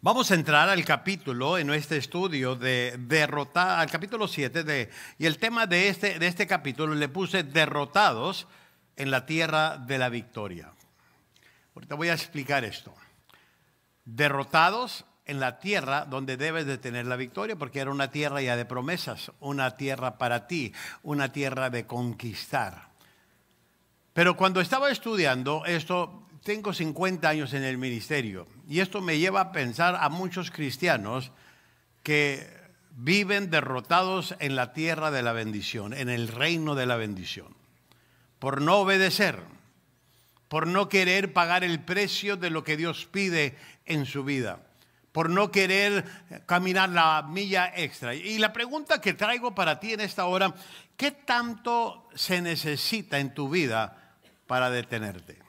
Vamos a entrar al capítulo en este estudio de derrotar, al capítulo 7, de, y el tema de este, de este capítulo le puse derrotados en la tierra de la victoria. Ahorita voy a explicar esto. Derrotados en la tierra donde debes de tener la victoria, porque era una tierra ya de promesas, una tierra para ti, una tierra de conquistar. Pero cuando estaba estudiando esto, tengo 50 años en el ministerio y esto me lleva a pensar a muchos cristianos que viven derrotados en la tierra de la bendición, en el reino de la bendición, por no obedecer, por no querer pagar el precio de lo que Dios pide en su vida, por no querer caminar la milla extra. Y la pregunta que traigo para ti en esta hora, ¿qué tanto se necesita en tu vida para detenerte?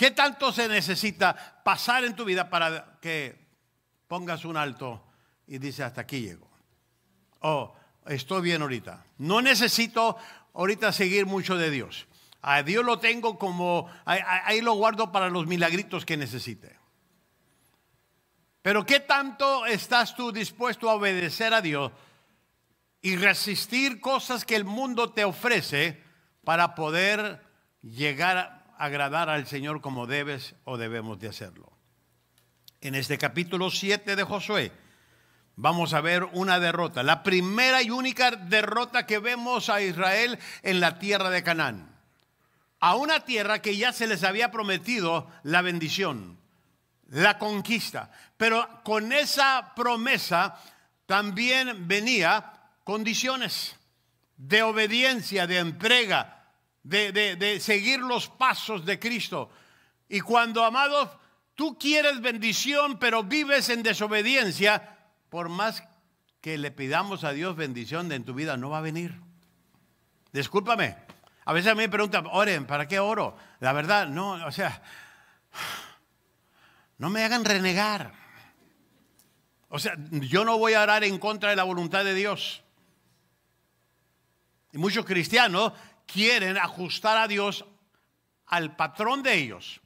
¿Qué tanto se necesita pasar en tu vida para que pongas un alto y dices hasta aquí llego? O oh, estoy bien ahorita. No necesito ahorita seguir mucho de Dios. A Dios lo tengo como, ahí lo guardo para los milagritos que necesite. Pero ¿qué tanto estás tú dispuesto a obedecer a Dios y resistir cosas que el mundo te ofrece para poder llegar a agradar al Señor como debes o debemos de hacerlo. En este capítulo 7 de Josué vamos a ver una derrota, la primera y única derrota que vemos a Israel en la tierra de Canaán, a una tierra que ya se les había prometido la bendición, la conquista, pero con esa promesa también venía condiciones de obediencia, de entrega, de, seguir los pasos de Cristo. Y cuando, amados, tú quieres bendición, pero vives en desobediencia, por más que le pidamos a Dios bendición en tu vida, no va a venir. Discúlpame. A veces a mí me preguntan, oren, ¿para qué oro? La verdad, no, o sea, no me hagan renegar. O sea, yo no voy a orar en contra de la voluntad de Dios. Y muchos cristianos quieren ajustar a Dios al patrón de ellos,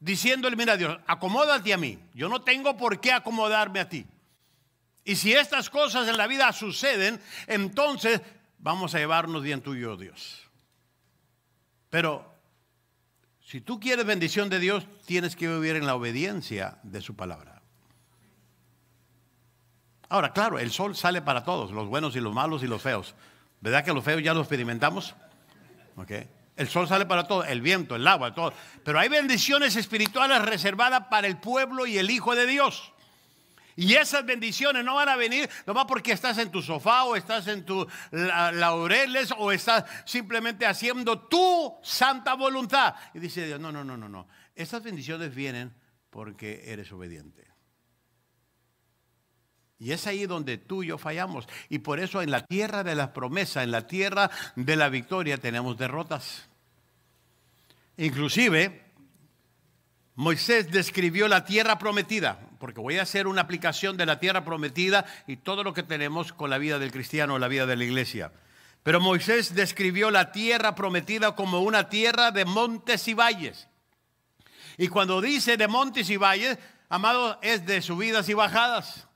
diciéndole, mira Dios, acomódate a mí, yo no tengo por qué acomodarme a ti. Y si estas cosas en la vida suceden, entonces vamos a llevarnos bien tuyo, Dios. Pero si tú quieres bendición de Dios, tienes que vivir en la obediencia de su palabra. Ahora, claro, el sol sale para todos, los buenos y los malos y los feos. ¿Verdad que los feos ya los experimentamos? El sol sale para todo, el viento, el agua, todo. Pero hay bendiciones espirituales reservadas para el pueblo y el Hijo de Dios. Y esas bendiciones no van a venir nomás porque estás en tu sofá o estás en tus laureles o estás simplemente haciendo tu santa voluntad. Y dice Dios, no, no, no, no, no. Esas bendiciones vienen porque eres obediente. Y es ahí donde tú y yo fallamos. Y por eso en la tierra de la promesa, en la tierra de la victoria, tenemos derrotas. Inclusive, Moisés describió la tierra prometida, porque voy a hacer una aplicación de la tierra prometida y todo lo que tenemos con la vida del cristiano, la vida de la iglesia. Pero Moisés describió la tierra prometida como una tierra de montes y valles. Y cuando dice de montes y valles, amado, es de subidas y bajadas.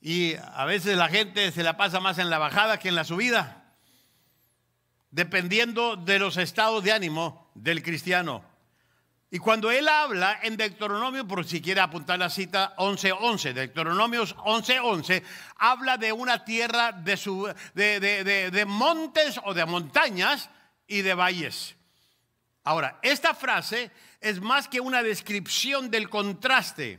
Y a veces la gente se la pasa más en la bajada que en la subida, dependiendo de los estados de ánimo del cristiano. Y cuando él habla en Deuteronomio, por si quiere apuntar la cita 11.11, 11, Deuteronomios 11.11, 11, habla de una tierra de, de montes o de montañas y de valles. Ahora, esta frase es más que una descripción del contraste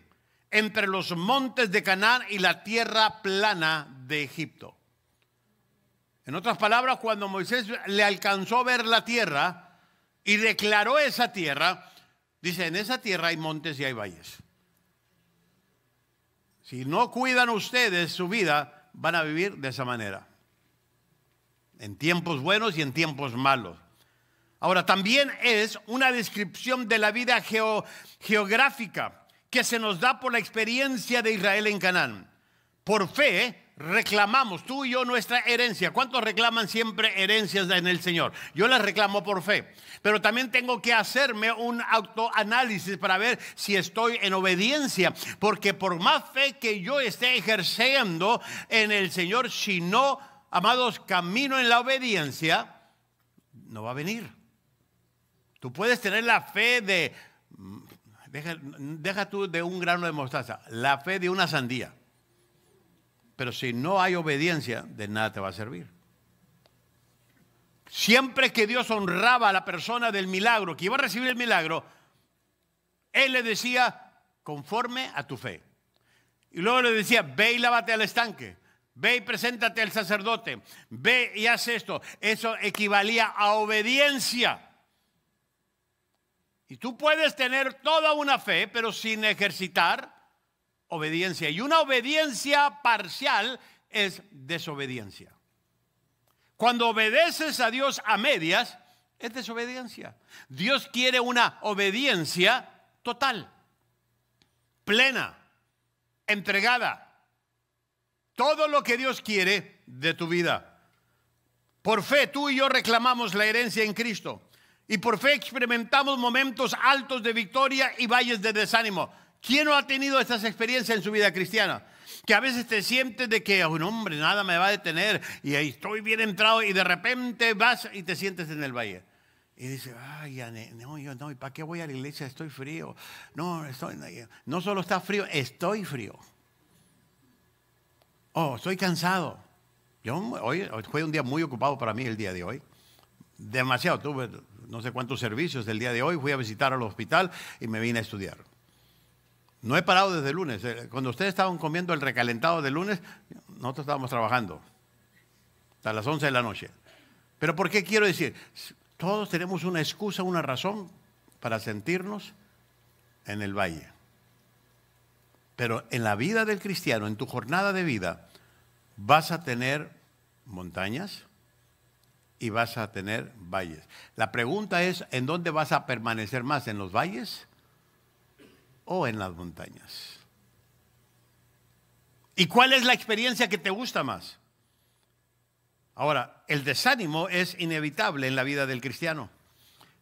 entre los montes de Canaán y la tierra plana de Egipto. En otras palabras, cuando Moisés le alcanzó a ver la tierra y declaró esa tierra, dice, en esa tierra hay montes y hay valles. Si no cuidan ustedes su vida, van a vivir de esa manera. En tiempos buenos y en tiempos malos. Ahora, también es una descripción de la vida geográfica que se nos da por la experiencia de Israel en Canaán. Por fe reclamamos tú y yo nuestra herencia. ¿Cuántos reclaman siempre herencias en el Señor? Yo las reclamo por fe, pero también tengo que hacerme un autoanálisis para ver si estoy en obediencia, porque por más fe que yo esté ejerciendo en el Señor, si no, amados, camino en la obediencia, no va a venir. Tú puedes tener la fe de Deja, tú de un grano de mostaza, la fe de una sandía. Pero si no hay obediencia, de nada te va a servir. Siempre que Dios honraba a la persona del milagro, que iba a recibir el milagro, Él le decía, conforme a tu fe. Y luego le decía, ve y lávate al estanque. Ve y preséntate al sacerdote. Ve y haz esto. Eso equivalía a obediencia. Y tú puedes tener toda una fe, pero sin ejercitar obediencia. Y una obediencia parcial es desobediencia. Cuando obedeces a Dios a medias, es desobediencia. Dios quiere una obediencia total, plena, entregada. Todo lo que Dios quiere de tu vida. Por fe, tú y yo reclamamos la herencia en Cristo. Y por fe experimentamos momentos altos de victoria y valles de desánimo. ¿Quién no ha tenido estas experiencias en su vida cristiana? Que a veces te sientes de que, un hombre, nada me va a detener y ahí estoy bien entrado y de repente vas y te sientes en el valle. Y dice, ay, no, yo no, ¿y para qué voy a la iglesia? Estoy frío. No, estoy, no solo está frío, estoy frío. Oh, estoy cansado. Yo, hoy, hoy fue un día muy ocupado para mí el día de hoy. Demasiado, tuve no sé cuántos servicios del día de hoy, fui a visitar al hospital y me vine a estudiar. No he parado desde lunes. Eh, cuando ustedes estaban comiendo el recalentado del lunes, nosotros estábamos trabajando hasta las 11 de la noche. Pero ¿por qué quiero decir? Todos tenemos una excusa, una razón para sentirnos en el valle. Pero en la vida del cristiano, en tu jornada de vida, vas a tener montañas, y vas a tener valles. La pregunta es, ¿en dónde vas a permanecer más? ¿En los valles o en las montañas? ¿Y cuál es la experiencia que te gusta más? Ahora, el desánimo es inevitable en la vida del cristiano,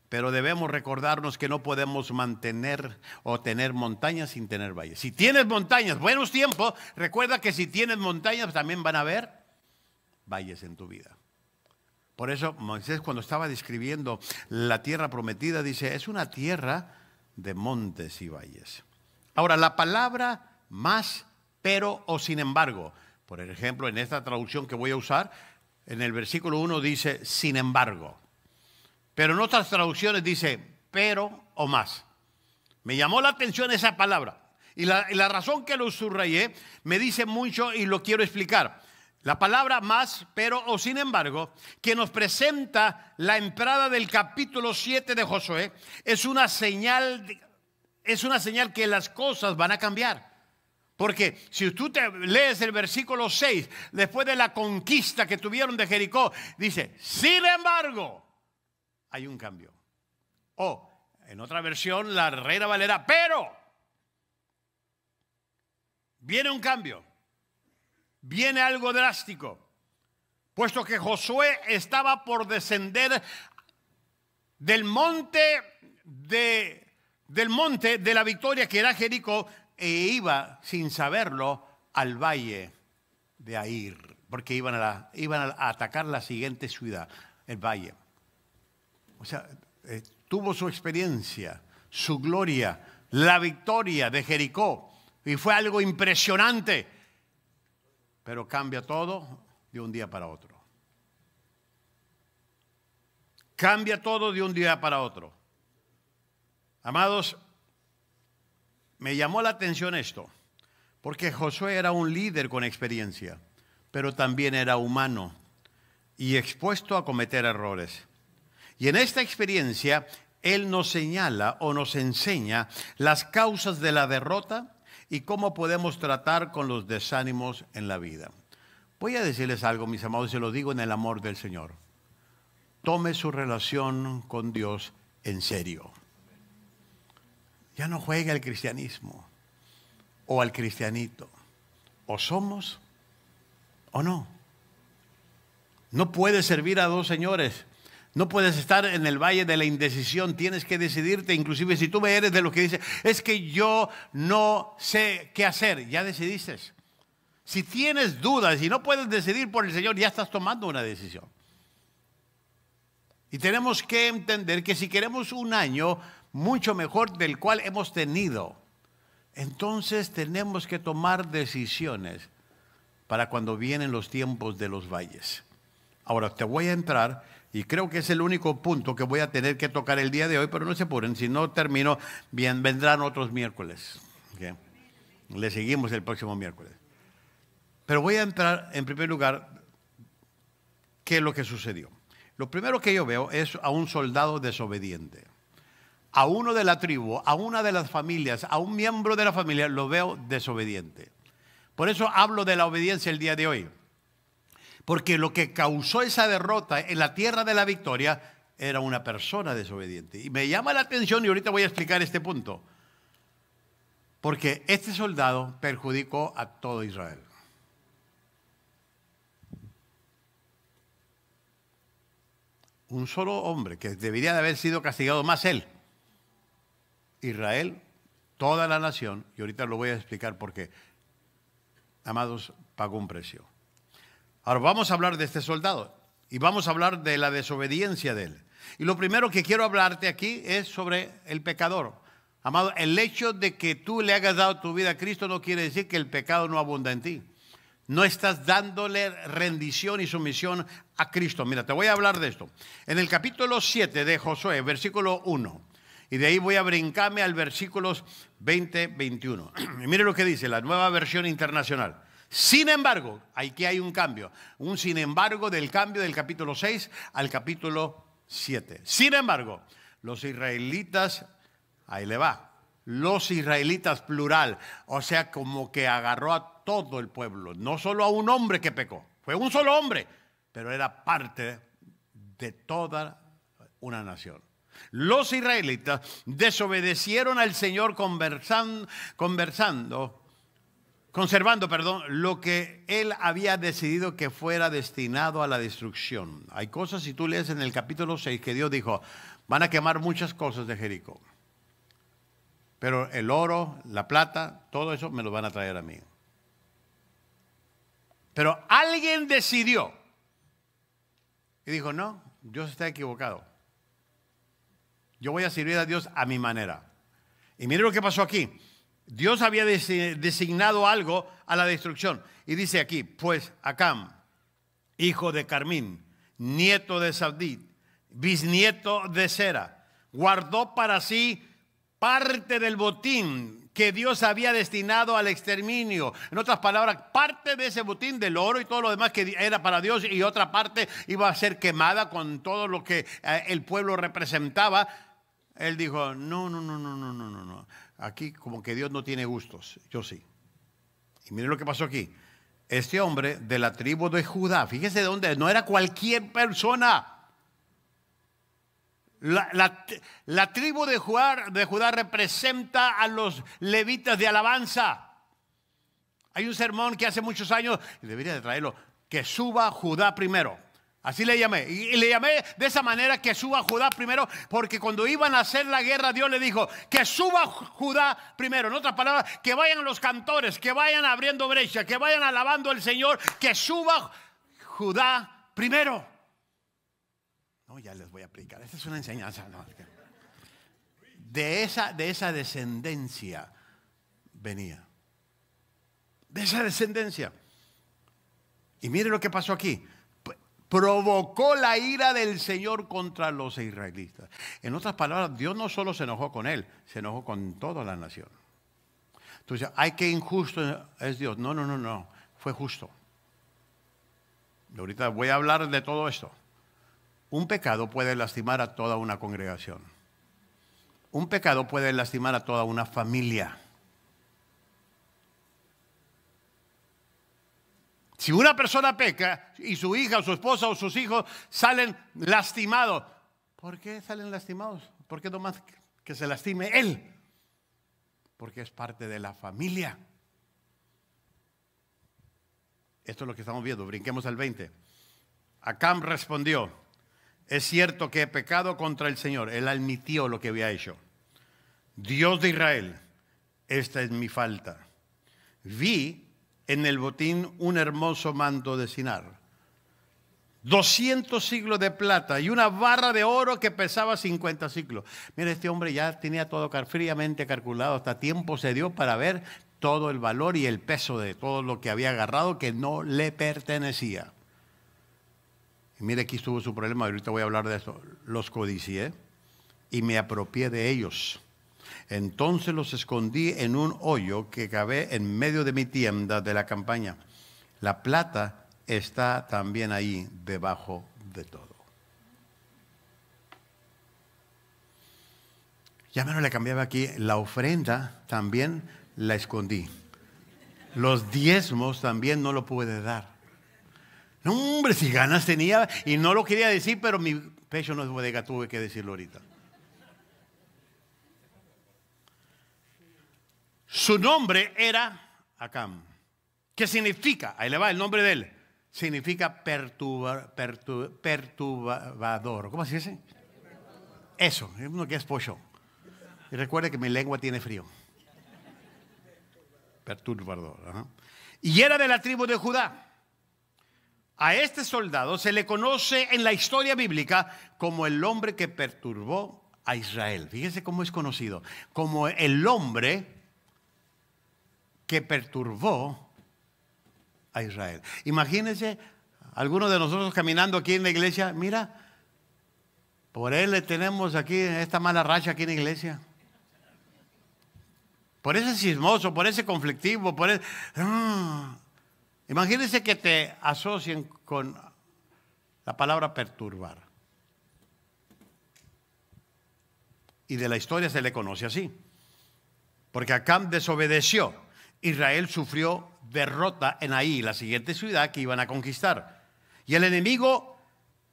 pero debemos recordarnos que no podemos mantener o tener montañas sin tener valles. Si tienes montañas, buenos tiempos, recuerda que si tienes montañas también van a haber valles en tu vida. Por eso Moisés cuando estaba describiendo la tierra prometida dice, es una tierra de montes y valles. Ahora, la palabra más, pero o sin embargo, por ejemplo, en esta traducción que voy a usar, en el versículo 1 dice, sin embargo. Pero en otras traducciones dice, pero o más. Me llamó la atención esa palabra. Y la, la razón que lo subrayé me dice mucho y lo quiero explicar. La palabra más, pero o sin embargo, que nos presenta la entrada del capítulo 7 de Josué, es una señal, es una señal que las cosas van a cambiar. Porque si tú lees el versículo 6, después de la conquista que tuvieron de Jericó, dice, sin embargo, hay un cambio. O, en otra versión, la Reina Valera, pero, viene un cambio viene algo drástico, puesto que Josué estaba por descender del monte de, del monte de la victoria que era Jericó e iba sin saberlo al valle de Air, porque iban a, iban a atacar la siguiente ciudad, el valle. O sea, eh, tuvo su experiencia, su gloria, la victoria de Jericó, y fue algo impresionante pero cambia todo de un día para otro. Cambia todo de un día para otro. Amados, me llamó la atención esto, porque Josué era un líder con experiencia, pero también era humano y expuesto a cometer errores. Y en esta experiencia, él nos señala o nos enseña las causas de la derrota y cómo podemos tratar con los desánimos en la vida. Voy a decirles algo, mis amados, y se lo digo en el amor del Señor. Tome su relación con Dios en serio. Ya no juegue al cristianismo o al cristianito. O somos o no. No puede servir a dos señores. No puedes estar en el valle de la indecisión, tienes que decidirte, inclusive si tú eres de los que dice es que yo no sé qué hacer, ya decidiste. Si tienes dudas y no puedes decidir por el Señor, ya estás tomando una decisión. Y tenemos que entender que si queremos un año mucho mejor del cual hemos tenido, entonces tenemos que tomar decisiones para cuando vienen los tiempos de los valles. Ahora te voy a entrar y creo que es el único punto que voy a tener que tocar el día de hoy, pero no se apuren, si no termino, bien, vendrán otros miércoles. Le seguimos el próximo miércoles. Pero voy a entrar, en primer lugar, qué es lo que sucedió. Lo primero que yo veo es a un soldado desobediente. A uno de la tribu, a una de las familias, a un miembro de la familia, lo veo desobediente. Por eso hablo de la obediencia el día de hoy. Porque lo que causó esa derrota en la tierra de la victoria era una persona desobediente. Y me llama la atención, y ahorita voy a explicar este punto, porque este soldado perjudicó a todo Israel. Un solo hombre, que debería de haber sido castigado más él. Israel, toda la nación, y ahorita lo voy a explicar porque, amados, pagó un precio. Ahora vamos a hablar de este soldado y vamos a hablar de la desobediencia de él. Y lo primero que quiero hablarte aquí es sobre el pecador. Amado, el hecho de que tú le hayas dado tu vida a Cristo no quiere decir que el pecado no abunda en ti. No estás dándole rendición y sumisión a Cristo. Mira, te voy a hablar de esto. En el capítulo 7 de Josué, versículo 1. Y de ahí voy a brincarme al versículo 20, 21. Y mire lo que dice la nueva versión internacional. Sin embargo, aquí hay un cambio, un sin embargo del cambio del capítulo 6 al capítulo 7. Sin embargo, los israelitas, ahí le va, los israelitas plural, o sea, como que agarró a todo el pueblo, no solo a un hombre que pecó, fue un solo hombre, pero era parte de toda una nación. Los israelitas desobedecieron al Señor conversando, conversando conservando, perdón, lo que él había decidido que fuera destinado a la destrucción. Hay cosas, si tú lees en el capítulo 6, que Dios dijo, van a quemar muchas cosas de Jericó. Pero el oro, la plata, todo eso me lo van a traer a mí. Pero alguien decidió y dijo, no, Dios está equivocado. Yo voy a servir a Dios a mi manera. Y mire lo que pasó aquí. Dios había designado algo a la destrucción. Y dice aquí, pues Acam, hijo de Carmín, nieto de Sabdit, bisnieto de Sera, guardó para sí parte del botín que Dios había destinado al exterminio. En otras palabras, parte de ese botín del oro y todo lo demás que era para Dios y otra parte iba a ser quemada con todo lo que eh, el pueblo representaba. Él dijo, no, no, no, no, no, no, no. Aquí como que Dios no tiene gustos, yo sí. Y miren lo que pasó aquí. Este hombre de la tribu de Judá, fíjese de dónde, no era cualquier persona. La, tribu de Judá, de Judá representa a los levitas de alabanza. Hay un sermón que hace muchos años, y debería de traerlo, que suba Judá primero. Así le llamé. Y le llamé de esa manera que suba Judá primero, porque cuando iban a hacer la guerra, Dios le dijo, que suba Judá primero. En otras palabras, que vayan los cantores, que vayan abriendo brecha, que vayan alabando al Señor, que suba Judá primero. No, ya les voy a aplicar Esta es una enseñanza. De, esa, de esa descendencia venía. De esa descendencia. Y mire lo que pasó aquí provocó la ira del Señor contra los israelitas. En otras palabras, Dios no solo se enojó con él, se enojó con toda la nación. Entonces, ay, qué injusto es Dios. No, no, no, no, fue justo. Y ahorita voy a hablar de todo esto. Un pecado puede lastimar a toda una congregación. Un pecado puede lastimar a toda una familia. Si una persona peca y su hija o su esposa o sus hijos salen lastimados, ¿por qué salen lastimados? ¿Por qué no más que se lastime él? Porque es parte de la familia. Esto es lo que estamos viendo. Brinquemos al 20. Acam respondió, es cierto que he pecado contra el Señor. Él admitió lo que había hecho. Dios de Israel, esta es mi falta. Vi en el botín un hermoso manto de Sinar. 200 siglos de plata y una barra de oro que pesaba 50 siglos. Mire, este hombre ya tenía todo fríamente calculado, hasta tiempo se dio para ver todo el valor y el peso de todo lo que había agarrado que no le pertenecía. Y mire, aquí estuvo su problema, ahorita voy a hablar de eso. Los codicié y me apropié de ellos. Entonces los escondí en un hoyo que cavé en medio de mi tienda de la campaña. La plata está también ahí debajo de todo. Ya me le cambiaba aquí, la ofrenda también la escondí. Los diezmos también no lo pude dar. No, hombre, si ganas tenía y no lo quería decir, pero mi pecho no es bodega, tuve que decirlo ahorita. Su nombre era Acam. ¿Qué significa? Ahí le va el nombre de él. Significa perturbador. ¿Cómo se dice? Eso, uno que es pollo. Y recuerde que mi lengua tiene frío. Perturbador. Y era de la tribu de Judá. A este soldado se le conoce en la historia bíblica como el hombre que perturbó a Israel. Fíjese cómo es conocido, como el hombre que perturbó a Israel. Imagínense, algunos de nosotros caminando aquí en la iglesia, mira, por él le tenemos aquí esta mala racha aquí en la iglesia. Por ese sismoso, por ese conflictivo, por ese... Mm. Imagínense que te asocien con la palabra perturbar. Y de la historia se le conoce así. Porque Acam desobedeció Israel sufrió derrota en ahí, la siguiente ciudad que iban a conquistar. Y el enemigo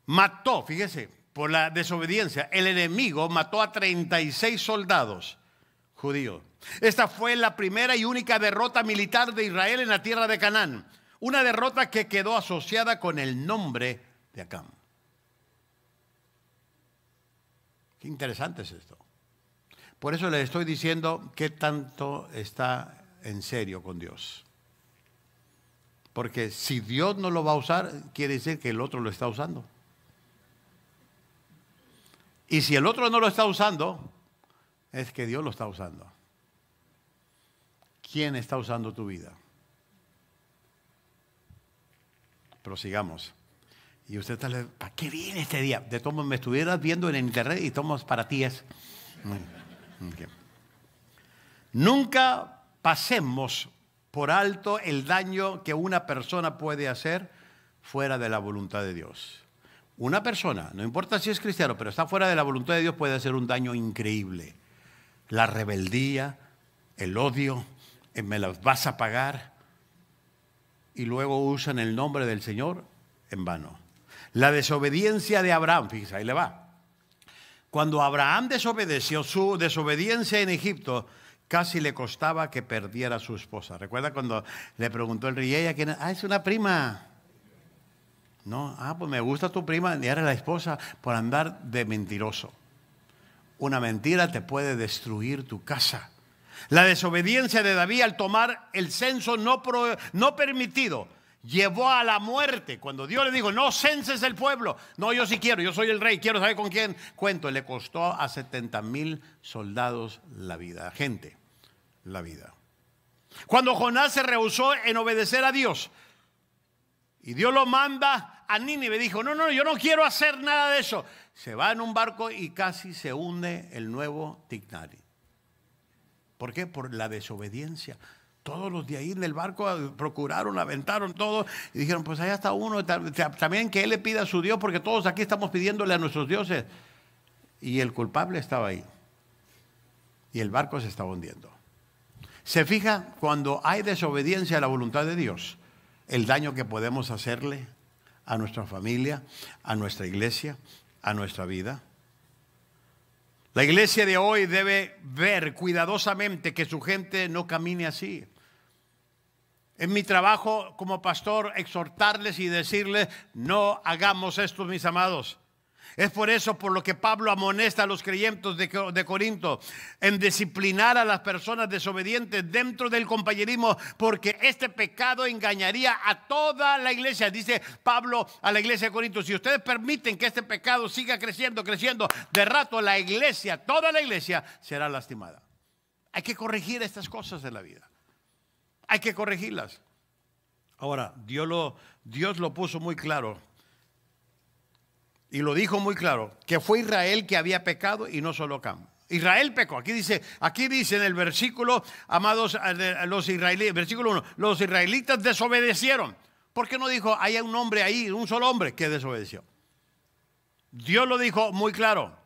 mató, fíjese, por la desobediencia, el enemigo mató a 36 soldados judíos. Esta fue la primera y única derrota militar de Israel en la tierra de Canaán. Una derrota que quedó asociada con el nombre de Acán. Qué interesante es esto. Por eso le estoy diciendo qué tanto está en serio con Dios. Porque si Dios no lo va a usar, quiere decir que el otro lo está usando. Y si el otro no lo está usando, es que Dios lo está usando. ¿Quién está usando tu vida? Prosigamos. Y usted tal vez, ¿para qué viene este día? De todos me estuvieras viendo en internet y tomas para ti es. Nunca pasemos por alto el daño que una persona puede hacer fuera de la voluntad de Dios. Una persona, no importa si es cristiano, pero está fuera de la voluntad de Dios, puede hacer un daño increíble. La rebeldía, el odio, eh, me las vas a pagar, y luego usan el nombre del Señor en vano. La desobediencia de Abraham, fíjese, ahí le va. Cuando Abraham desobedeció, su desobediencia en Egipto Casi le costaba que perdiera a su esposa. Recuerda cuando le preguntó el rey, ella quien? es? Ah, es una prima. No, ah, pues me gusta tu prima, ni era la esposa, por andar de mentiroso. Una mentira te puede destruir tu casa. La desobediencia de David al tomar el censo no, no permitido llevó a la muerte. Cuando Dios le dijo, no censes el pueblo. No, yo sí quiero, yo soy el rey, quiero saber con quién cuento. Le costó a 70 mil soldados la vida, gente, la vida. Cuando Jonás se rehusó en obedecer a Dios y Dios lo manda a Nínive, dijo, no, no, yo no quiero hacer nada de eso. Se va en un barco y casi se hunde el nuevo Tignari. ¿Por qué? Por la desobediencia. Todos los de ahí en el barco procuraron, aventaron todo y dijeron, pues allá está uno, también que él le pida a su Dios, porque todos aquí estamos pidiéndole a nuestros dioses. Y el culpable estaba ahí. Y el barco se estaba hundiendo. Se fija cuando hay desobediencia a la voluntad de Dios, el daño que podemos hacerle a nuestra familia, a nuestra iglesia, a nuestra vida. La iglesia de hoy debe ver cuidadosamente que su gente no camine así en mi trabajo como pastor exhortarles y decirles, no hagamos esto, mis amados. Es por eso por lo que Pablo amonesta a los creyentes de, de, Corinto en disciplinar a las personas desobedientes dentro del compañerismo, porque este pecado engañaría a toda la iglesia. Dice Pablo a la iglesia de Corinto, si ustedes permiten que este pecado siga creciendo, creciendo, de rato la iglesia, toda la iglesia será lastimada. Hay que corregir estas cosas de la vida. Hay que corregirlas. Ahora, Dios lo, Dios lo puso muy claro. Y lo dijo muy claro, que fue Israel que había pecado y no solo Cam. Israel pecó. Aquí dice, aquí dice en el versículo, amados eh, eh, los israelíes, versículo 1, los israelitas desobedecieron. ¿Por qué no dijo, hay un hombre ahí, un solo hombre que desobedeció? Dios lo dijo muy claro.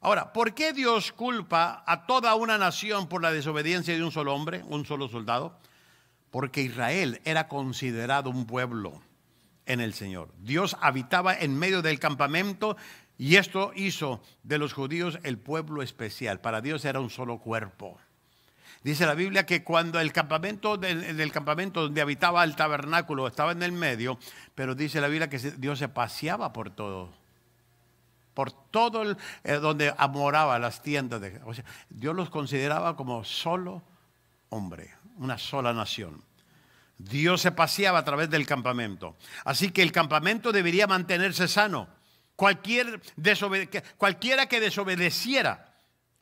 Ahora, ¿por qué Dios culpa a toda una nación por la desobediencia de un solo hombre, un solo soldado? porque Israel era considerado un pueblo en el Señor. Dios habitaba en medio del campamento y esto hizo de los judíos el pueblo especial. Para Dios era un solo cuerpo. Dice la Biblia que cuando el campamento campamento donde habitaba el tabernáculo estaba en el medio, pero dice la Biblia que Dios se paseaba por todo. Por todo el, eh, donde amoraba las tiendas. De, Dios los consideraba como solo hombre una sola nación. Dios se paseaba a través del campamento. Así que el campamento debería mantenerse sano. cualquiera que desobedeciera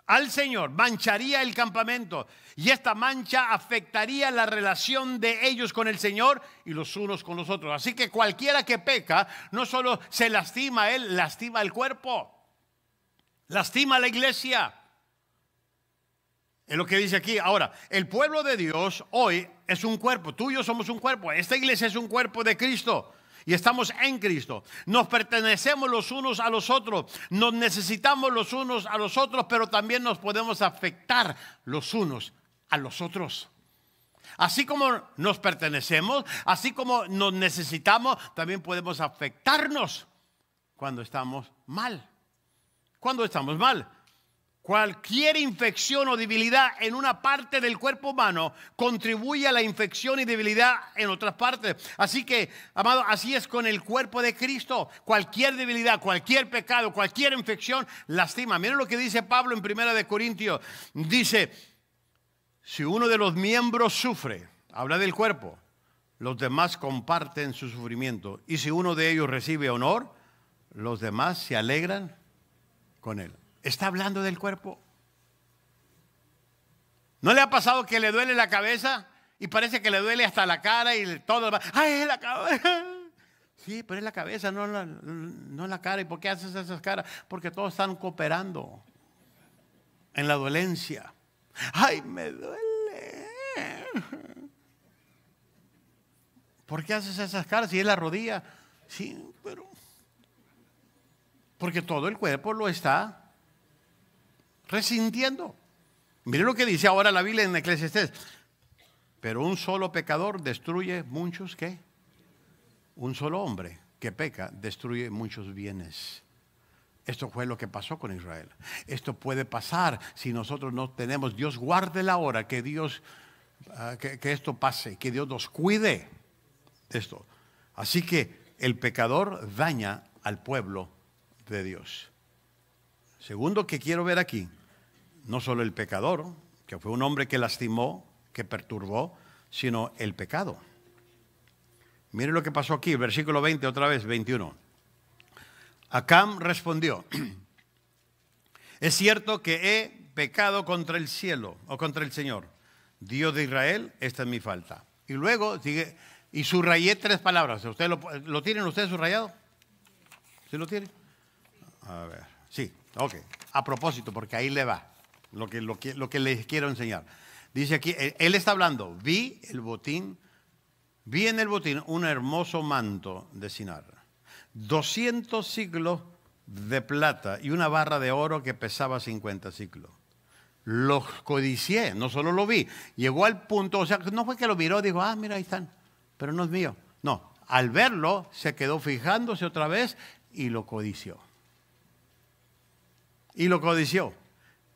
al Señor mancharía el campamento y esta mancha afectaría la relación de ellos con el Señor y los unos con los otros. Así que cualquiera que peca no solo se lastima a él, lastima el cuerpo, lastima a la iglesia. Es lo que dice aquí. Ahora, el pueblo de Dios hoy es un cuerpo. Tú y yo somos un cuerpo. Esta iglesia es un cuerpo de Cristo. Y estamos en Cristo. Nos pertenecemos los unos a los otros. Nos necesitamos los unos a los otros, pero también nos podemos afectar los unos a los otros. Así como nos pertenecemos, así como nos necesitamos, también podemos afectarnos cuando estamos mal. Cuando estamos mal. Cualquier infección o debilidad en una parte del cuerpo humano contribuye a la infección y debilidad en otras partes. Así que, amado, así es con el cuerpo de Cristo. Cualquier debilidad, cualquier pecado, cualquier infección lastima. Miren lo que dice Pablo en Primera de Corintios. Dice, si uno de los miembros sufre, habla del cuerpo, los demás comparten su sufrimiento. Y si uno de ellos recibe honor, los demás se alegran con él está hablando del cuerpo. ¿No le ha pasado que le duele la cabeza y parece que le duele hasta la cara y todo? ¡Ay, la cabeza! Sí, pero es la cabeza, no la, la cara. ¿Y por qué haces esas caras? Porque todos están cooperando en la dolencia. ¡Ay, me duele! ¿Por qué haces esas caras? Si es la rodilla. Sí, pero. Porque todo el cuerpo lo está resintiendo. Miren lo que dice ahora la Biblia en Eclesiastes. Pero un solo pecador destruye muchos, ¿qué? Un solo hombre que peca destruye muchos bienes. Esto fue lo que pasó con Israel. Esto puede pasar si nosotros no tenemos, Dios guarde la hora, que Dios, ah, que esto pase, que Dios nos cuide esto. Así que el pecador daña al pueblo de Dios. Segundo que quiero ver aquí, no solo el pecador, que fue un hombre que lastimó, que perturbó, sino el pecado. Mire lo que pasó aquí, versículo 20, otra vez, 21. Acam respondió, es cierto que he pecado contra el cielo o contra el Señor, Dios de Israel, esta es mi falta. Y luego sigue, y subrayé tres palabras. ¿Usted lo, lo tienen ustedes subrayado? ¿Sí lo tienen? A ver, sí, ok. A propósito, porque ahí le va lo que, lo lo que les quiero enseñar. Dice aquí, eh, él está hablando, vi el botín, vi en el botín un hermoso manto de Sinar, 200 siglos de plata y una barra de oro que pesaba 50 ciclos. Los codicié, no solo lo vi, llegó al punto, o sea, no fue que lo miró, dijo, ah, mira, ahí están, pero no es mío. No, al verlo se quedó fijándose otra vez y lo codició. Y lo codició.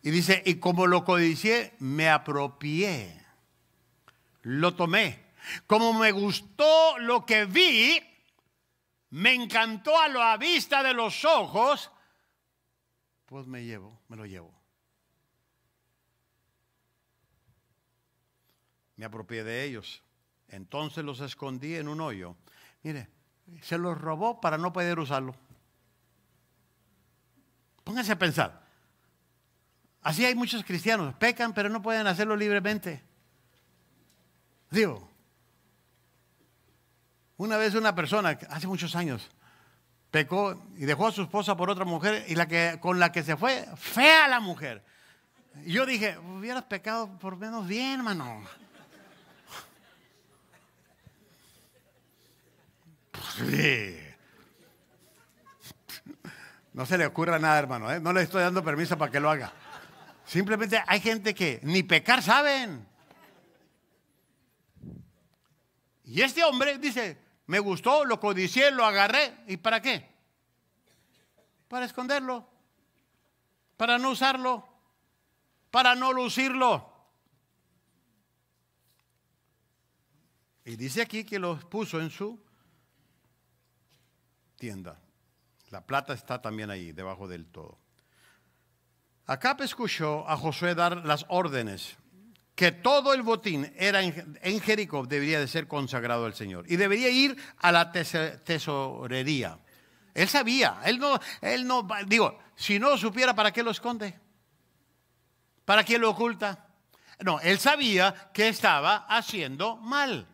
Y dice, y como lo codicié, me apropié, lo tomé. Como me gustó lo que vi, me encantó a la vista de los ojos, pues me llevo, me lo llevo. Me apropié de ellos. Entonces los escondí en un hoyo. Mire, se los robó para no poder usarlo. Pónganse a pensar. Así hay muchos cristianos, pecan pero no pueden hacerlo libremente. Digo, una vez una persona, hace muchos años, pecó y dejó a su esposa por otra mujer y la que, con la que se fue, fea la mujer. yo dije, hubieras pecado por menos bien, hermano. Pues no se le ocurra nada, hermano. ¿eh? No le estoy dando permiso para que lo haga. Simplemente hay gente que ni pecar saben. Y este hombre dice, me gustó, lo codicié, lo agarré. ¿Y para qué? Para esconderlo, para no usarlo, para no lucirlo. Y dice aquí que lo puso en su tienda. La plata está también ahí, debajo del todo. Acap escuchó a Josué dar las órdenes que todo el botín era en, Jericó debería de ser consagrado al Señor y debería ir a la tesorería. Él sabía, él no, él no, digo, si no supiera, ¿para qué lo esconde? ¿Para qué lo oculta? No, él sabía que estaba haciendo mal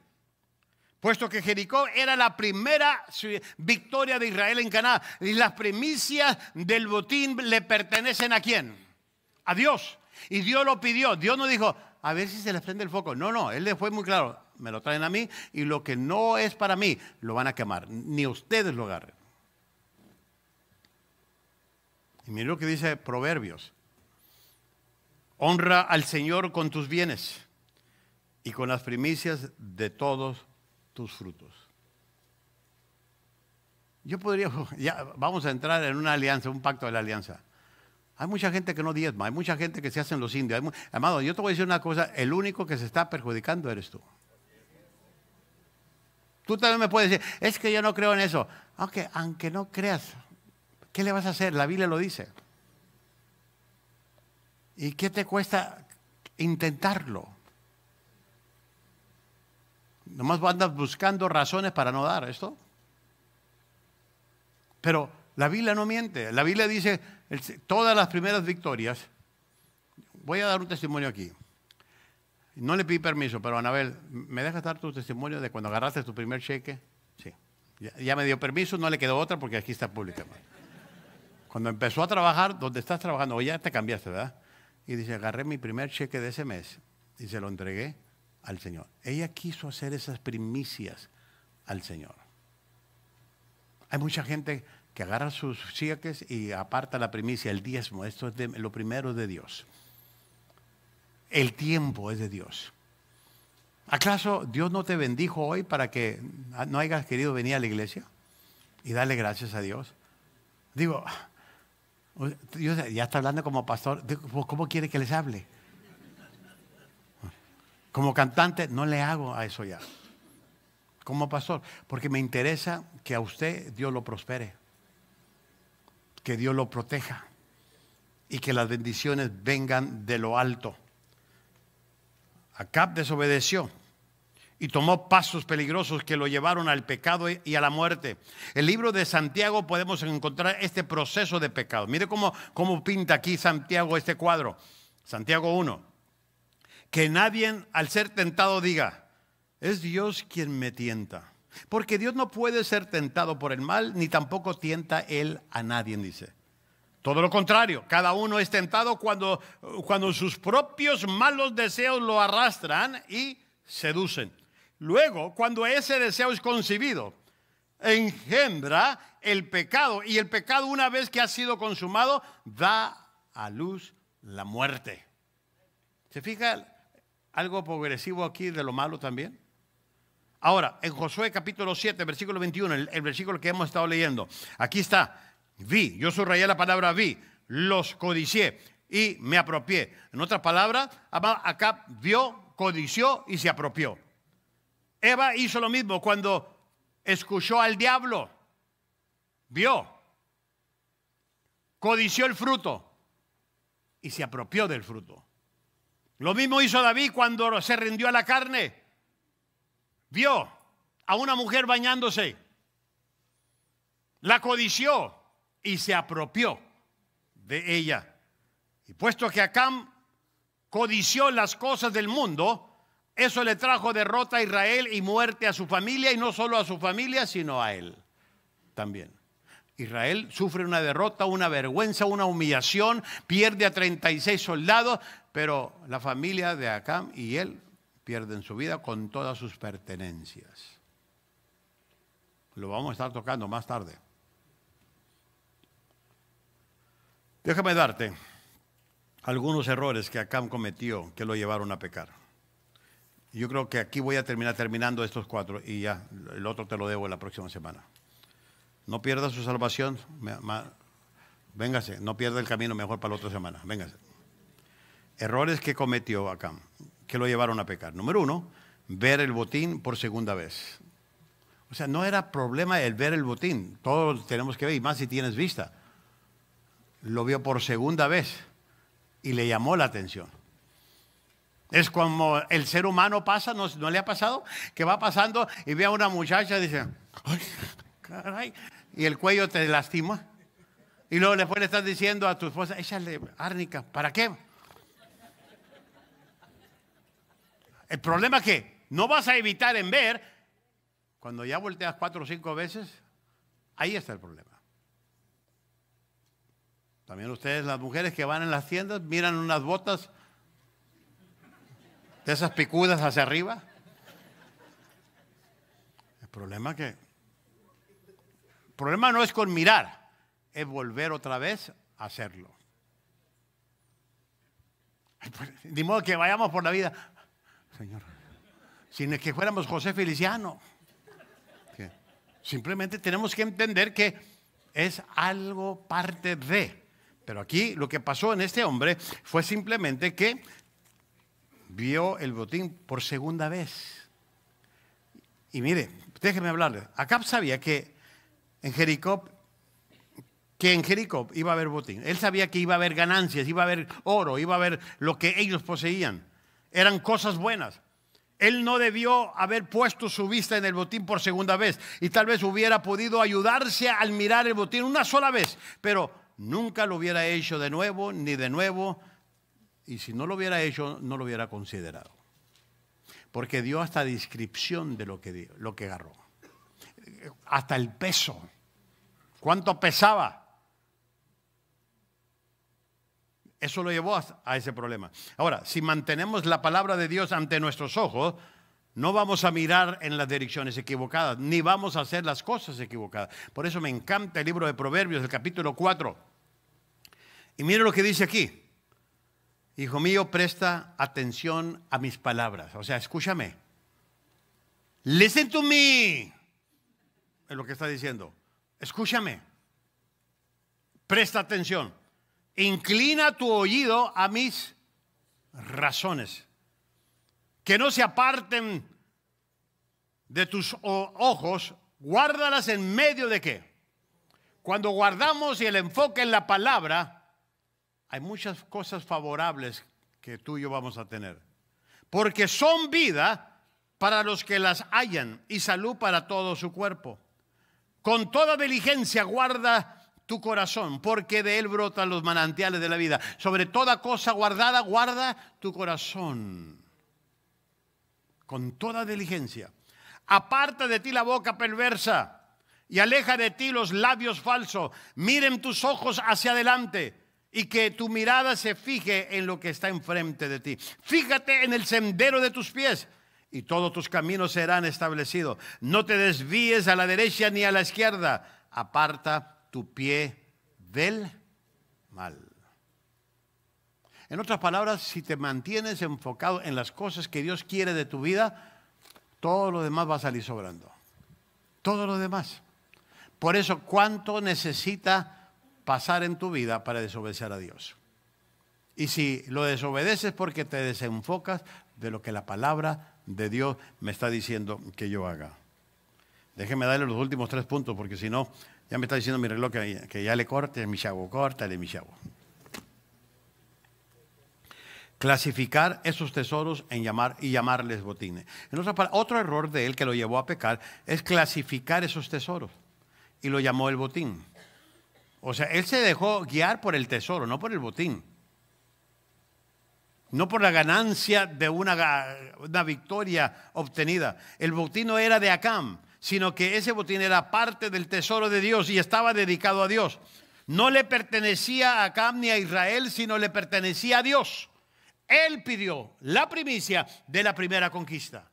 puesto que Jericó era la primera victoria de Israel en Canaán. Y las primicias del botín le pertenecen a quién? A Dios. Y Dios lo pidió. Dios no dijo, a ver si se les prende el foco. No, no, él le fue muy claro. Me lo traen a mí y lo que no es para mí lo van a quemar. Ni ustedes lo agarren. Y miren lo que dice Proverbios. Honra al Señor con tus bienes y con las primicias de todos frutos. Yo podría, ya vamos a entrar en una alianza, un pacto de la alianza. Hay mucha gente que no diezma, hay mucha gente que se hacen los indios. amado, yo te voy a decir una cosa, el único que se está perjudicando eres tú. Tú también me puedes decir, es que yo no creo en eso. Aunque, aunque no creas, ¿qué le vas a hacer? La Biblia lo dice. ¿Y qué te cuesta intentarlo? Nomás andas buscando razones para no dar esto. Pero la Biblia no miente. La Biblia dice, todas las primeras victorias, voy a dar un testimonio aquí. No le pedí permiso, pero Anabel, ¿me dejas dar tu testimonio de cuando agarraste tu primer cheque? Sí. Ya, me dio permiso, no le quedó otra porque aquí está pública. Cuando empezó a trabajar, donde estás trabajando, o ya te cambiaste, ¿verdad? Y dice, agarré mi primer cheque de ese mes y se lo entregué al Señor. Ella quiso hacer esas primicias al Señor. Hay mucha gente que agarra sus cheques y aparta la primicia, el diezmo. Esto es lo primero de Dios. El tiempo es de Dios. ¿Acaso Dios no te bendijo hoy para que no hayas querido venir a la iglesia y darle gracias a Dios? Digo, Dios ya está hablando como pastor. ¿Cómo quiere que les hable? Como cantante no le hago a eso ya. Como pastor, porque me interesa que a usted Dios lo prospere, que Dios lo proteja y que las bendiciones vengan de lo alto. Acap desobedeció y tomó pasos peligrosos que lo llevaron al pecado y a la muerte. El libro de Santiago podemos encontrar este proceso de pecado. Mire cómo, cómo pinta aquí Santiago este cuadro. Santiago 1. Que nadie al ser tentado diga, es Dios quien me tienta. Porque Dios no puede ser tentado por el mal, ni tampoco tienta Él a nadie, dice. Todo lo contrario, cada uno es tentado cuando, cuando sus propios malos deseos lo arrastran y seducen. Luego, cuando ese deseo es concebido, engendra el pecado. Y el pecado, una vez que ha sido consumado, da a luz la muerte. ¿Se fija? algo progresivo aquí de lo malo también? Ahora, en Josué capítulo 7, versículo 21, el, versículo que hemos estado leyendo, aquí está, vi, yo subrayé la palabra vi, los codicié y me apropié. En otras palabras, acá vio, codició y se apropió. Eva hizo lo mismo cuando escuchó al diablo, vio, codició el fruto y se apropió del fruto. Lo mismo hizo David cuando se rindió a la carne. Vio a una mujer bañándose. La codició y se apropió de ella. Y puesto que Acam codició las cosas del mundo, eso le trajo derrota a Israel y muerte a su familia, y no solo a su familia, sino a él también. Israel sufre una derrota, una vergüenza, una humillación, pierde a 36 soldados, pero la familia de Acam y él pierden su vida con todas sus pertenencias. Lo vamos a estar tocando más tarde. Déjame darte algunos errores que Acam cometió que lo llevaron a pecar. Yo creo que aquí voy a terminar terminando estos cuatro y ya el otro te lo debo la próxima semana. No pierda su salvación. Véngase, no pierda el camino mejor para la otra semana. Véngase. Errores que cometió acá, que lo llevaron a pecar. Número uno, ver el botín por segunda vez. O sea, no era problema el ver el botín. Todos tenemos que ver, y más si tienes vista. Lo vio por segunda vez y le llamó la atención. Es como el ser humano pasa, ¿no, no le ha pasado? Que va pasando y ve a una muchacha y dice, ¡ay, caray! y el cuello te lastima. Y luego después le estás diciendo a tu esposa, échale árnica, ¿para qué? El problema es que no vas a evitar en ver, cuando ya volteas cuatro o cinco veces, ahí está el problema. También ustedes, las mujeres que van en las tiendas, miran unas botas de esas picudas hacia arriba. El problema es que problema no es con mirar, es volver otra vez a hacerlo. Pues, ni modo que vayamos por la vida, Señor, sin que fuéramos José Feliciano. Simplemente tenemos que entender que es algo parte de. Pero aquí lo que pasó en este hombre fue simplemente que vio el botín por segunda vez. Y mire, déjeme hablarle. Acab sabía que en Jericó, que en Jericó iba a haber botín. Él sabía que iba a haber ganancias, iba a haber oro, iba a haber lo que ellos poseían. Eran cosas buenas. Él no debió haber puesto su vista en el botín por segunda vez y tal vez hubiera podido ayudarse al mirar el botín una sola vez, pero nunca lo hubiera hecho de nuevo, ni de nuevo, y si no lo hubiera hecho, no lo hubiera considerado. Porque dio hasta descripción de lo que, lo que agarró hasta el peso. ¿Cuánto pesaba? Eso lo llevó a, ese problema. Ahora, si mantenemos la palabra de Dios ante nuestros ojos, no vamos a mirar en las direcciones equivocadas, ni vamos a hacer las cosas equivocadas. Por eso me encanta el libro de Proverbios, el capítulo 4. Y mire lo que dice aquí. Hijo mío, presta atención a mis palabras. O sea, escúchame. Listen to me. En lo que está diciendo. Escúchame, presta atención, inclina tu oído a mis razones, que no se aparten de tus ojos, guárdalas en medio de qué. Cuando guardamos el enfoque en la palabra, hay muchas cosas favorables que tú y yo vamos a tener, porque son vida para los que las hallan y salud para todo su cuerpo. Con toda diligencia guarda tu corazón, porque de él brotan los manantiales de la vida. Sobre toda cosa guardada, guarda tu corazón. Con toda diligencia. Aparta de ti la boca perversa y aleja de ti los labios falsos. Miren tus ojos hacia adelante y que tu mirada se fije en lo que está enfrente de ti. Fíjate en el sendero de tus pies y todos tus caminos serán establecidos. No te desvíes a la derecha ni a la izquierda. Aparta tu pie del mal. En otras palabras, si te mantienes enfocado en las cosas que Dios quiere de tu vida, todo lo demás va a salir sobrando. Todo lo demás. Por eso, ¿cuánto necesita pasar en tu vida para desobedecer a Dios? Y si lo desobedeces porque te desenfocas de lo que la palabra de Dios me está diciendo que yo haga. Déjeme darle los últimos tres puntos, porque si no, ya me está diciendo mi reloj que, ya le cortes, mi chavo, córtale, mi chavo. Clasificar esos tesoros en llamar y llamarles botines. En otro error de él que lo llevó a pecar es clasificar esos tesoros y lo llamó el botín. O sea, él se dejó guiar por el tesoro, no por el botín no por la ganancia de una, victoria obtenida. El botín no era de Acam, sino que ese botín era parte del tesoro de Dios y estaba dedicado a Dios. No le pertenecía a Acam ni a Israel, sino le pertenecía a Dios. Él pidió la primicia de la primera conquista.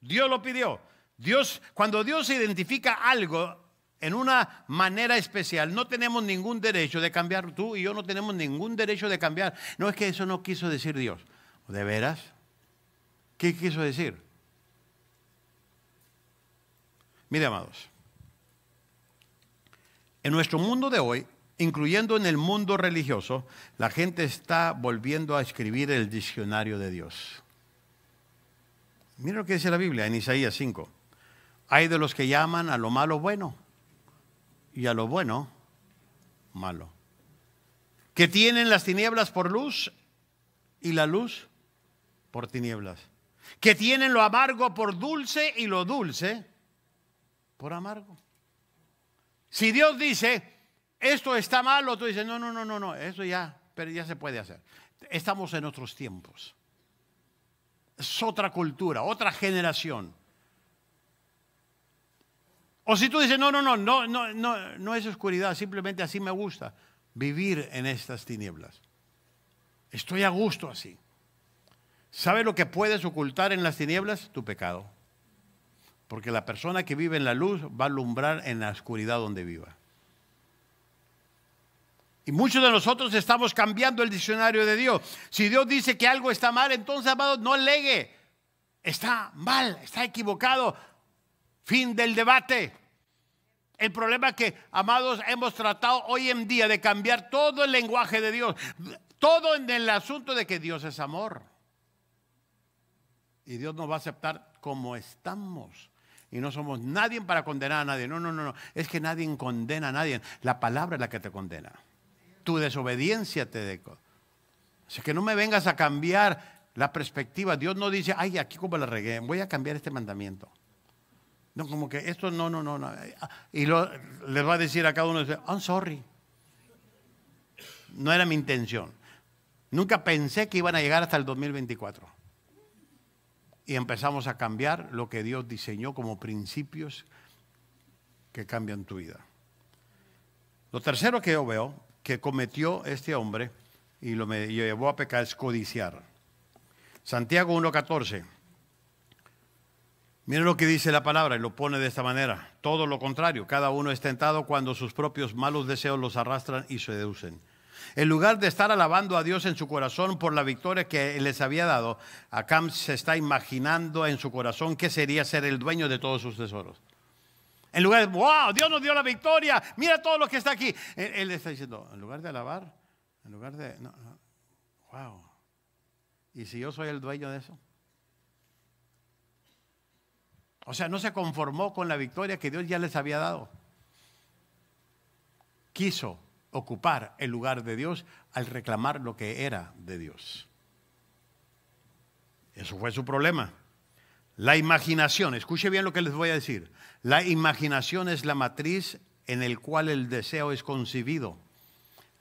Dios lo pidió. Dios, cuando Dios identifica algo en una manera especial. No tenemos ningún derecho de cambiar, tú y yo no tenemos ningún derecho de cambiar. No es que eso no quiso decir Dios. ¿De veras? ¿Qué quiso decir? Mire, amados, en nuestro mundo de hoy, incluyendo en el mundo religioso, la gente está volviendo a escribir el diccionario de Dios. ...mire lo que dice la Biblia en Isaías 5. Hay de los que llaman a lo malo bueno y a lo bueno, malo. Que tienen las tinieblas por luz y la luz por tinieblas. Que tienen lo amargo por dulce y lo dulce por amargo. Si Dios dice, esto está malo, tú dices, no, no, no, no, no, eso ya, pero ya se puede hacer. Estamos en otros tiempos. Es otra cultura, otra generación. O si tú dices, no, no, no, no, no, no, no es oscuridad, simplemente así me gusta vivir en estas tinieblas. Estoy a gusto así. ¿Sabe lo que puedes ocultar en las tinieblas? Tu pecado. Porque la persona que vive en la luz va a alumbrar en la oscuridad donde viva. Y muchos de nosotros estamos cambiando el diccionario de Dios. Si Dios dice que algo está mal, entonces, amado, no alegue. Está mal, está equivocado. Fin del debate. El problema es que, amados, hemos tratado hoy en día de cambiar todo el lenguaje de Dios, todo en el asunto de que Dios es amor. Y Dios nos va a aceptar como estamos. Y no somos nadie para condenar a nadie. No, no, no, no. Es que nadie condena a nadie. La palabra es la que te condena. Tu desobediencia te deco. Así que no me vengas a cambiar la perspectiva. Dios no dice, ay, aquí como la regué, voy a cambiar este mandamiento. No, como que esto no, no, no. no. Y les va a decir a cada uno, I'm sorry. No era mi intención. Nunca pensé que iban a llegar hasta el 2024. Y empezamos a cambiar lo que Dios diseñó como principios que cambian tu vida. Lo tercero que yo veo que cometió este hombre y lo me llevó a pecar es codiciar. Santiago 1.14 Miren lo que dice la palabra y lo pone de esta manera. Todo lo contrario, cada uno es tentado cuando sus propios malos deseos los arrastran y seducen. En lugar de estar alabando a Dios en su corazón por la victoria que les había dado, Acam se está imaginando en su corazón qué sería ser el dueño de todos sus tesoros. En lugar de, wow, Dios nos dio la victoria, mira todo lo que está aquí. Él, está diciendo, en lugar de alabar, en lugar de, wow. ¿Y si yo soy el dueño de eso? O sea, no se conformó con la victoria que Dios ya les había dado. Quiso ocupar el lugar de Dios al reclamar lo que era de Dios. Eso fue su problema. La imaginación, escuche bien lo que les voy a decir. La imaginación es la matriz en el cual el deseo es concebido.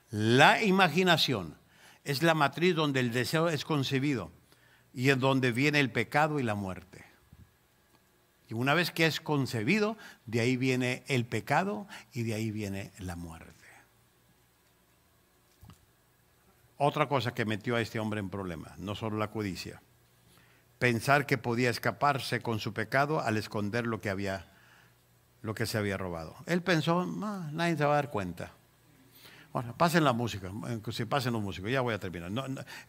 La imaginación es la matriz donde el deseo es concebido y en donde viene el pecado y la muerte. Y una vez que es concebido, de ahí viene el pecado y de ahí viene la muerte. Otra cosa que metió a este hombre en problemas, no solo la codicia. Pensar que podía escaparse con su pecado al esconder lo que había lo que se había robado. Él pensó, ah, nadie se va a dar cuenta. Bueno, pasen la música, eh, si pasen los músicos, ya voy a terminar.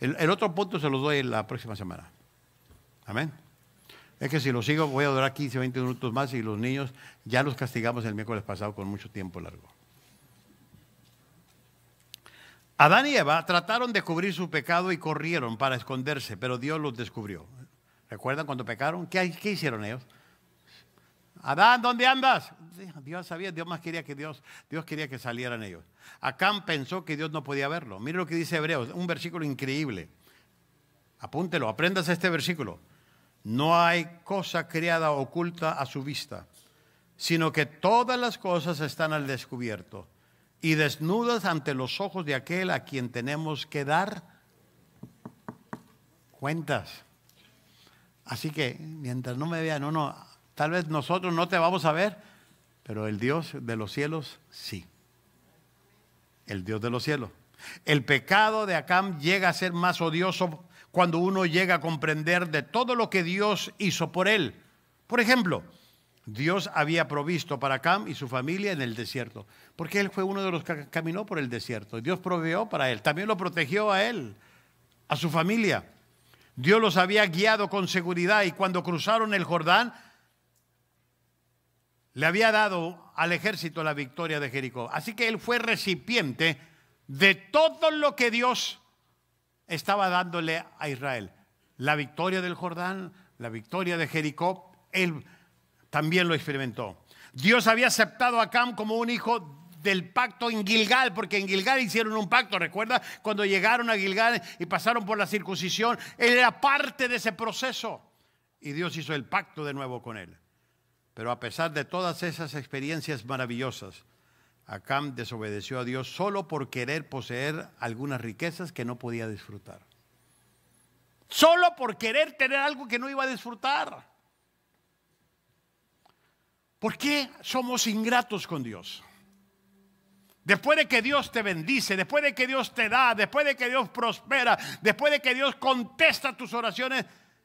el, el, otro punto se los doy la próxima semana. Amén. Es que si lo sigo voy a durar 15 20 minutos más y los niños ya los castigamos el miércoles pasado con mucho tiempo largo. Adán y Eva trataron de cubrir su pecado y corrieron para esconderse, pero Dios los descubrió. ¿Recuerdan cuando pecaron? ¿Qué, hicieron ellos? Adán, ¿dónde andas? Dios sabía, Dios más quería que Dios, Dios quería que salieran ellos. Acán pensó que Dios no podía verlo. Mire lo que dice Hebreos, un versículo increíble. Apúntelo, aprendas este versículo. No hay cosa creada oculta a su vista, sino que todas las cosas están al descubierto y desnudas ante los ojos de aquel a quien tenemos que dar cuentas. Así que mientras no me vean, no, no, tal vez nosotros no te vamos a ver, pero el Dios de los cielos sí. El Dios de los cielos. El pecado de Acam llega a ser más odioso cuando uno llega a comprender de todo lo que Dios hizo por él. Por ejemplo, Dios había provisto para Cam y su familia en el desierto, porque él fue uno de los que caminó por el desierto. Dios proveó para él, también lo protegió a él, a su familia. Dios los había guiado con seguridad y cuando cruzaron el Jordán, le había dado al ejército la victoria de Jericó. Así que él fue recipiente de todo lo que Dios estaba dándole a Israel. La victoria del Jordán, la victoria de Jericó, él también lo experimentó. Dios había aceptado a Cam como un hijo del pacto en Gilgal, porque en Gilgal hicieron un pacto, recuerda, cuando llegaron a Gilgal y pasaron por la circuncisión, él era parte de ese proceso y Dios hizo el pacto de nuevo con él. Pero a pesar de todas esas experiencias maravillosas, Acam desobedeció a Dios solo por querer poseer algunas riquezas que no podía disfrutar. Solo por querer tener algo que no iba a disfrutar. ¿Por qué somos ingratos con Dios? Después de que Dios te bendice, después de que Dios te da, después de que Dios prospera, después de que Dios contesta tus oraciones.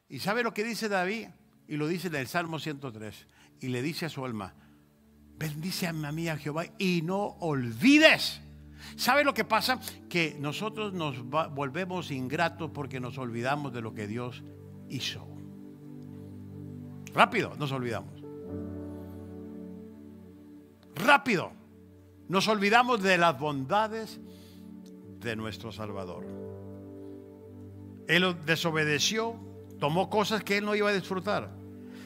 ¿Y sabe lo que dice David? Y lo dice en el Salmo 103. Y le dice a su alma, Bendice a mi a Jehová y no olvides. ¿Sabe lo que pasa? Que nosotros nos volvemos ingratos porque nos olvidamos de lo que Dios hizo. Rápido, nos olvidamos. Rápido, nos olvidamos de las bondades de nuestro Salvador. Él desobedeció, tomó cosas que él no iba a disfrutar.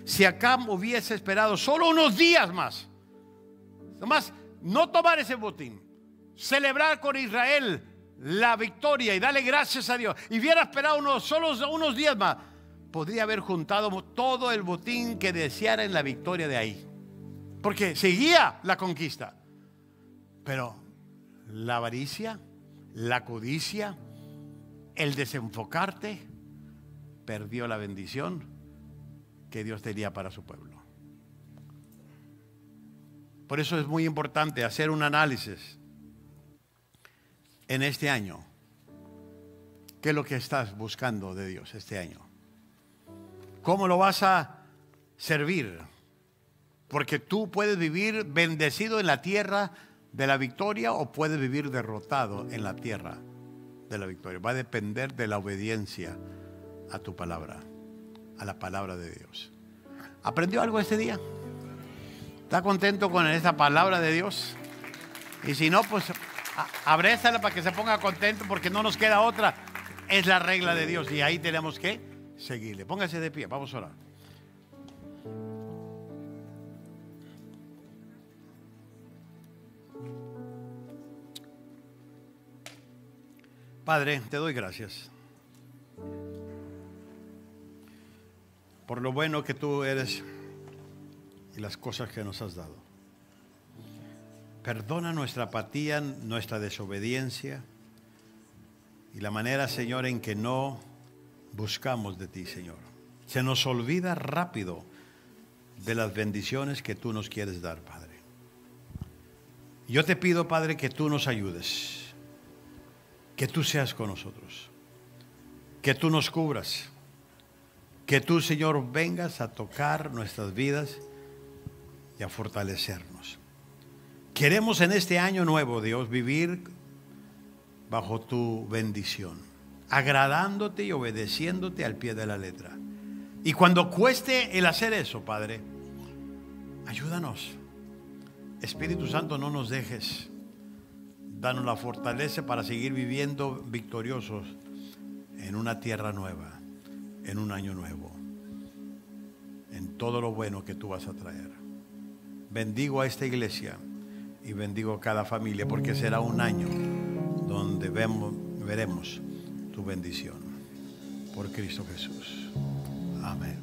Si acá hubiese esperado solo unos días más, Nomás no tomar ese botín. Celebrar con Israel la victoria y darle gracias a Dios. Y hubiera esperado unos, solo unos días más. Podría haber juntado todo el botín que deseara en la victoria de ahí. Porque seguía la conquista. Pero la avaricia, la codicia, el desenfocarte, perdió la bendición que Dios tenía para su pueblo. Por eso es muy importante hacer un análisis en este año. ¿Qué es lo que estás buscando de Dios este año? ¿Cómo lo vas a servir? Porque tú puedes vivir bendecido en la tierra de la victoria o puedes vivir derrotado en la tierra de la victoria. Va a depender de la obediencia a tu palabra, a la palabra de Dios. ¿Aprendió algo este día? ¿Está contento con esa palabra de Dios? Y si no, pues abrésala para que se ponga contento porque no nos queda otra. Es la regla de Dios y ahí tenemos que seguirle. Póngase de pie, vamos a orar. Padre, te doy gracias por lo bueno que tú eres y las cosas que nos has dado. Perdona nuestra apatía, nuestra desobediencia y la manera, Señor, en que no buscamos de ti, Señor. Se nos olvida rápido de las bendiciones que tú nos quieres dar, Padre. Yo te pido, Padre, que tú nos ayudes, que tú seas con nosotros, que tú nos cubras, que tú, Señor, vengas a tocar nuestras vidas a fortalecernos. Queremos en este año nuevo, Dios, vivir bajo tu bendición, agradándote y obedeciéndote al pie de la letra. Y cuando cueste el hacer eso, Padre, ayúdanos. Espíritu Santo, no nos dejes. Danos la fortaleza para seguir viviendo victoriosos en una tierra nueva, en un año nuevo, en todo lo bueno que tú vas a traer. Bendigo a esta iglesia y bendigo a cada familia porque será un año donde vemos, veremos tu bendición. Por Cristo Jesús. Amén.